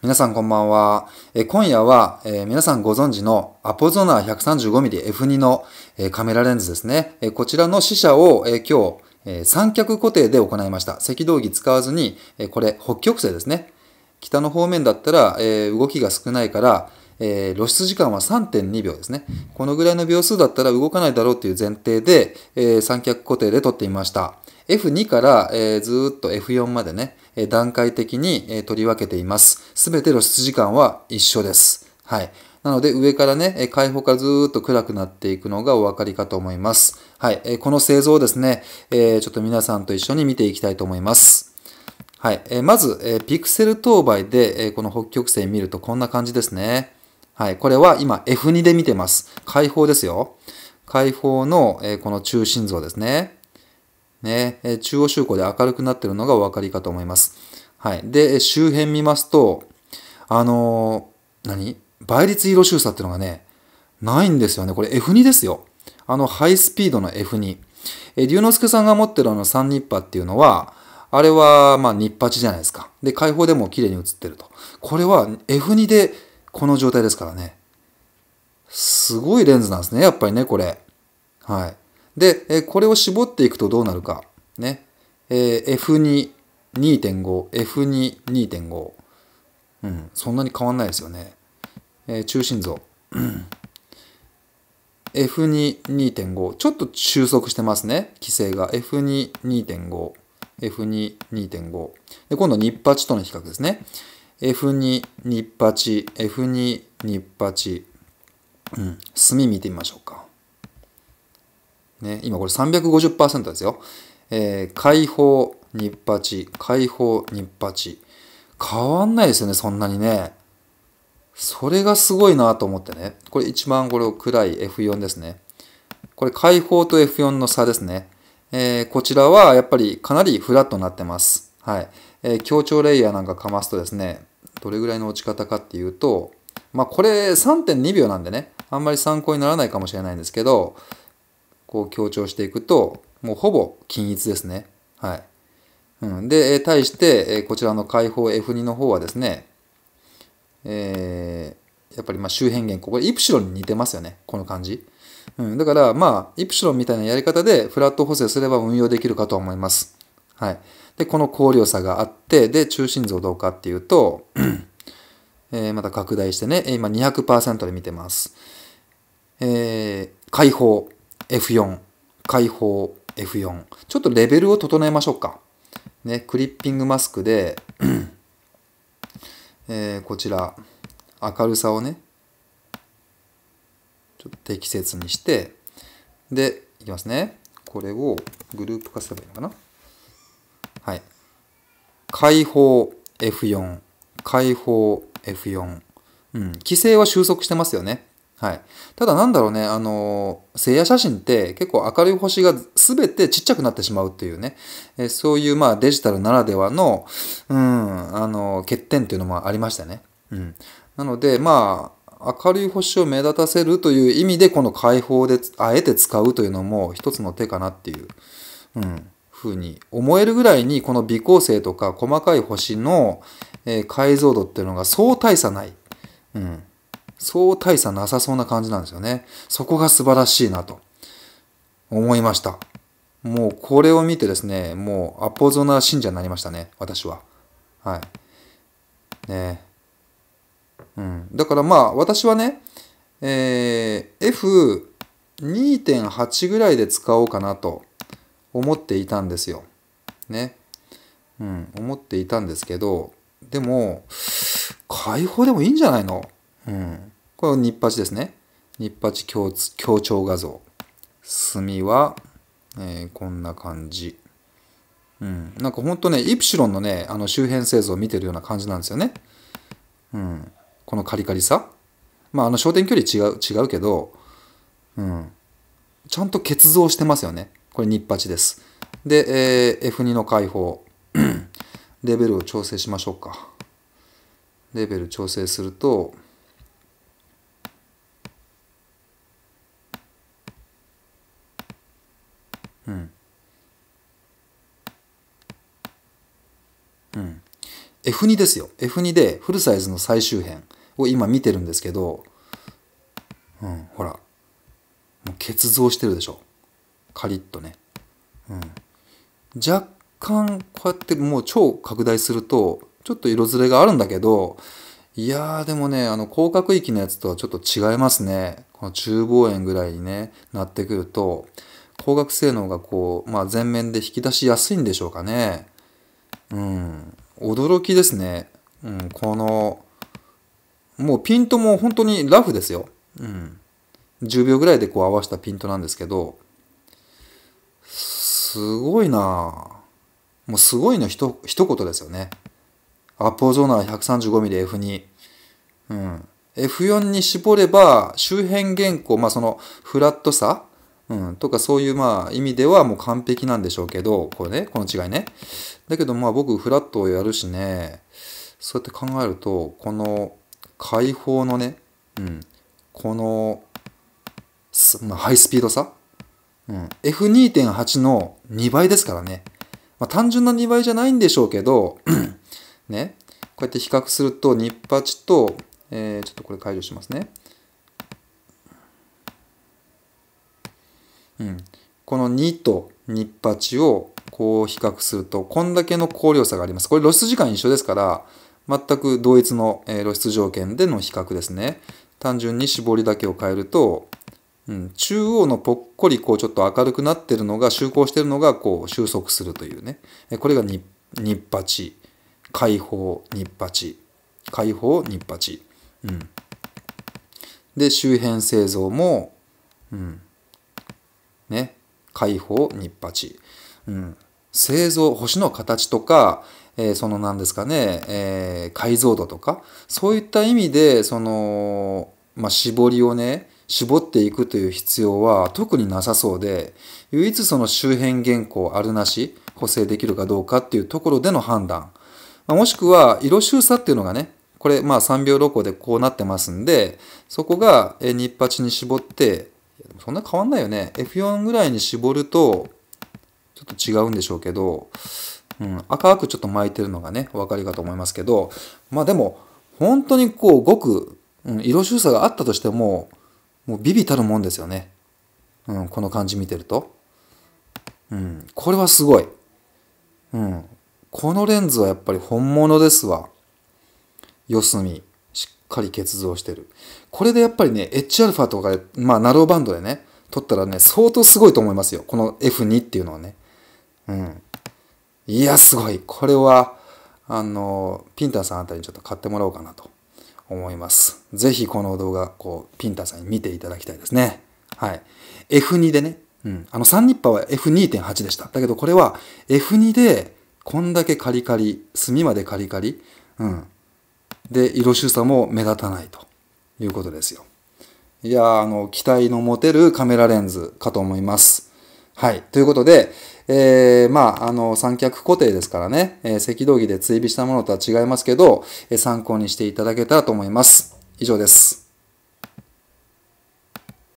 皆さんこんばんは。え今夜は、えー、皆さんご存知のアポゾナ 135mmF2 の、えー、カメラレンズですね。えこちらの試写を、え今日、え三脚固定で行いました。赤道儀使わずに、えこれ北極星ですね。北の方面だったら、え動きが少ないから、え露出時間は3.2秒ですね。このぐらいの秒数だったら動かないだろうという前提で、え三脚固定で撮ってみました。F2 から、えー、ずっと F4 までね、え段階的に、え取り分けています。すべて露出時間は一緒です。はい。なので上からね、開放からずっと暗くなっていくのがお分かりかと思います。はい。この製造をですね、えちょっと皆さんと一緒に見ていきたいと思います。はい。まず、ピクセル等倍で、この北極星見るとこんな感じですね。はい。これは今 F2 で見てます。開放ですよ。開放の、この中心像ですね。ね、え中央集合で明るくなってるのがお分かりかと思います。はい。で、周辺見ますと、あのー、何倍率色修差っていうのがね、ないんですよね。これ F2 ですよ。あの、ハイスピードの F2。え、龍之介さんが持ってるあの3ニッパっていうのは、あれは、まあ、ニッパチじゃないですか。で、開放でも綺麗に映ってると。これは F2 でこの状態ですからね。すごいレンズなんですね、やっぱりね、これ。はい。で、えこれを絞っていくとどうなるか。ね。えー、F2、2.5、F2、2.5。うん、そんなに変わんないですよね。えー、中心像。F2、2.5。ちょっと収束してますね。規制が。F2、2.5。F2、2.5。で、今度、ニッパチとの比較ですね。F2、ニッパチ、F2、ニッパチ。うん、墨見てみましょうか。ね、今これ350%ですよ。えー、解放、日八、解放、日八。変わんないですよね、そんなにね。それがすごいなと思ってね。これ一番これを暗い F4 ですね。これ解放と F4 の差ですね。えー、こちらはやっぱりかなりフラットになってます。はい。えー、強調レイヤーなんかかますとですね、どれぐらいの落ち方かっていうと、まあこれ3.2秒なんでね、あんまり参考にならないかもしれないんですけど、こう強調していくと、もうほぼ均一ですね。はい。うん、で、対して、こちらの解放 F2 の方はですね、えー、やっぱりま周辺原稿、これイプシロンに似てますよね。この感じ。うん、だから、まあ、イプシロンみたいなやり方でフラット補正すれば運用できるかと思います。はい。で、この光量差があって、で、中心像どうかっていうと、えー、また拡大してね、今200%で見てます。えー、解放。F4、開放 F4。ちょっとレベルを整えましょうか。ね、クリッピングマスクで、えー、こちら、明るさをね、ちょっと適切にして、で、いきますね。これをグループ化すればいいのかな。はい。開放 F4、開放 F4。うん、規制は収束してますよね。はい。ただなんだろうね、あの、聖夜写真って結構明るい星が全てちっちゃくなってしまうっていうね、えそういうまあデジタルならではの、うん、あの、欠点っていうのもありましたね。うん。なので、まあ、明るい星を目立たせるという意味で、この解放であえて使うというのも一つの手かなっていう、うん、ふうに思えるぐらいに、この微構成とか細かい星の、え解像度っていうのが相対差ない。うん。そう大差なさそうな感じなんですよね。そこが素晴らしいなと思いました。もうこれを見てですね、もうアポゾナ信者になりましたね、私は。はい。ねうん。だからまあ、私はね、えー、F2.8 ぐらいで使おうかなと思っていたんですよ。ね。うん、思っていたんですけど、でも、解放でもいいんじゃないのうん。これは日八ですね。日八強強調画像。墨は、えー、こんな感じ。うん。なんかほんとね、イプシロンのね、あの周辺製造を見てるような感じなんですよね。うん。このカリカリさ。まあ、あの焦点距離違う、違うけど、うん。ちゃんと結像してますよね。これ日八です。で、えー、F2 の解放。レベルを調整しましょうか。レベル調整すると、うん。うん。F2 ですよ。F2 でフルサイズの最終編を今見てるんですけど、うん、ほら。もう結像してるでしょ。カリッとね。うん。若干、こうやってもう超拡大すると、ちょっと色ずれがあるんだけど、いやーでもね、あの、広角域のやつとはちょっと違いますね。この中望遠ぐらいにね、なってくると、光学性能がこう、まあ、前面で引き出しやすいんでしょうかね。うん、驚きですね。うん、この、もうピントも本当にラフですよ。うん。10秒ぐらいでこう合わせたピントなんですけど、すごいなもうすごいのひと一言ですよね。アポーゾーナー 135mmF2。うん。F4 に絞れば周辺原稿、まあそのフラットさうん、とかそういうまあ意味ではもう完璧なんでしょうけど、これね、この違いね。だけどまあ僕フラットをやるしね、そうやって考えると、この解放のね、うん、この、まあ、ハイスピードさ、うん、F2.8 の2倍ですからね。まあ、単純な2倍じゃないんでしょうけど、ね、こうやって比較すると、ニッパチと、えー、ちょっとこれ解除しますね。この2と28をこう比較すると、こんだけの光量差があります。これ露出時間一緒ですから、全く同一の露出条件での比較ですね。単純に絞りだけを変えると、うん、中央のぽっこりこうちょっと明るくなってるのが、就光してるのがこう収束するというね。これが28解放28解放28、うん。で、周辺製造も、うん、ね、解放、日八。うん。製造、星の形とか、えー、その何ですかね、えー、解像度とか、そういった意味で、その、まあ、絞りをね、絞っていくという必要は特になさそうで、唯一その周辺原稿あるなし、補正できるかどうかっていうところでの判断。まあ、もしくは、色周差っていうのがね、これ、まあ3秒露光でこうなってますんで、そこが日八に絞って、そんな変わんないよね。F4 ぐらいに絞ると、ちょっと違うんでしょうけど、うん、赤くちょっと巻いてるのがね、お分かりかと思いますけど、まあでも、本当にこう、ごく、うん、色収差があったとしても、もうビビたるもんですよね。うん、この感じ見てると。うん、これはすごい。うん、このレンズはやっぱり本物ですわ。四隅。かり結像してる。これでやっぱりね、Hα とかで、まあ、ナローバンドでね、撮ったらね、相当すごいと思いますよ。この F2 っていうのはね。うん。いや、すごい。これは、あの、ピンターさんあたりにちょっと買ってもらおうかなと思います。ぜひこの動画、こう、ピンターさんに見ていただきたいですね。はい。F2 でね、うん。あの、3ニッパーは F2.8 でした。だけどこれは F2 で、こんだけカリカリ、炭までカリカリ、うん。で、色収差も目立たないということですよ。いやあの、期待の持てるカメラレンズかと思います。はい。ということで、えー、まあ、あの、三脚固定ですからね、えー、赤道儀で追尾したものとは違いますけど、えー、参考にしていただけたらと思います。以上です。